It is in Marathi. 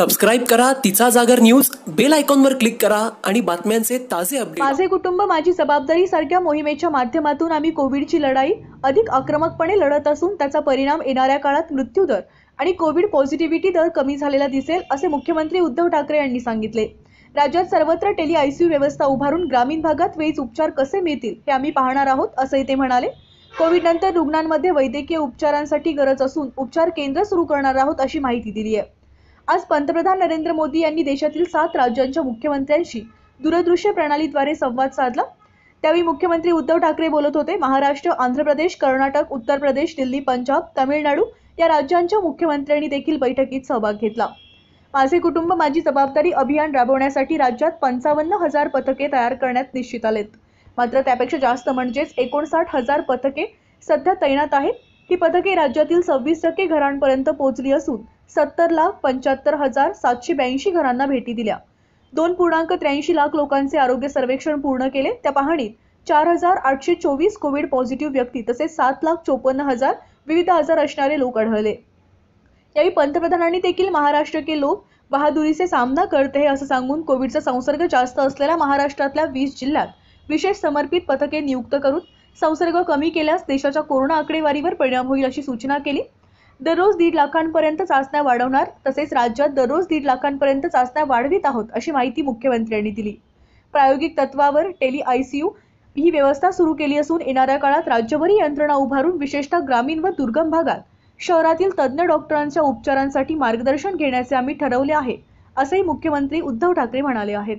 सबस्क्राईब करा तिचा जागर न्यूज बेल आयकॉनवर क्लिक करा आणि बातम्यांचे ताजे अपडेट माझे कुटुंब माझी जबाबदारी सारख्या मोहिमेच्या माध्यमातून आम्ही कोविडची लढाई अधिक आक्रमकपणे लढत असून त्याचा परिणाम येणाऱ्या काळात मृत्यू दर आणि कोविड पॉझिटिव्हिटी दर कमी झालेला दिसेल असे मुख्यमंत्री उद्धव ठाकरे यांनी सांगितले राज्यात सर्वत्र टेली आयसीयू व्यवस्था उभारून ग्रामीण भागात वेळीच उपचार कसे मिळतील हे आम्ही पाहणार आहोत असंही ते म्हणाले कोविड नंतर रुग्णांमध्ये वैद्यकीय उपचारांसाठी गरज असून उपचार केंद्र सुरू करणार आहोत अशी माहिती दिली आहे आज पंतप्रधान नरेंद्र मोदी यांनी देशातील सात राज्यांच्या मुख्यमंत्र्यांशी दूरदृश्य प्रणालीद्वारे संवाद साधला त्यावेळी मुख्यमंत्री उद्धव ठाकरे बोलत होते महाराष्ट्र आंध्र प्रदेश कर्नाटक उत्तर प्रदेश दिल्ली पंजाब तमिळनाडू या राज्यांच्या मुख्यमंत्र्यांनी देखील बैठकीत सहभाग घेतला माझे कुटुंब माझी जबाबदारी अभियान राबवण्यासाठी राज्यात पंचावन्न हजार पथके तयार करण्यात निश्चित आलेत मात्र त्यापेक्षा जास्त म्हणजेच एकोणसाठ हजार पथके सध्या तैनात आहेत ही पथके राज्यातील सव्वीस टक्के घरांपर्यंत पोहोचली असून सत्तर लाख पंच्याहत्तर हजार सातशे ब्याऐंशी घरांना भेटी दिल्या दोन पूर्णांक त्र्याऐंशी लाख लोकांचे आरोग्य सर्वेक्षण पूर्ण केले त्या पाहणीत चार हजार आठशे चोवीस कोविड पॉझिटिव्ह व्यक्ती तसेच सात लाख चोपन्न हजार विविध आजार असणारे लोक आढळले यावेळी पंतप्रधानांनी देखील महाराष्ट्र के लोक बहादुरीचे सामना करते असं सांगून कोविडचा संसर्ग जास्त असलेल्या महाराष्ट्रातल्या वीस जिल्ह्यात विशेष समर्पित पथके नियुक्त करून संसर्ग कमी केल्यास देशाच्या कोरोना आकडेवारीवर परिणाम होईल अशी सूचना केली दररोज दीड लाखांपर्यंत चाचण्या वाढवणार तसेच राज्यात दररोज दीड लाखांपर्यंत चाचण्या वाढवित आहोत अशी माहिती मुख्यमंत्र्यांनी दिली प्रायोगिक तत्वावर टेली आयसीयू ही व्यवस्था सुरू केली असून येणाऱ्या काळात राज्यभरी यंत्रणा उभारून विशेषतः ग्रामीण व दुर्गम भागात शहरातील तज्ज्ञ डॉक्टरांच्या उपचारांसाठी मार्गदर्शन घेण्याचे आम्ही ठरवले आहे असेही मुख्यमंत्री उद्धव ठाकरे म्हणाले आहेत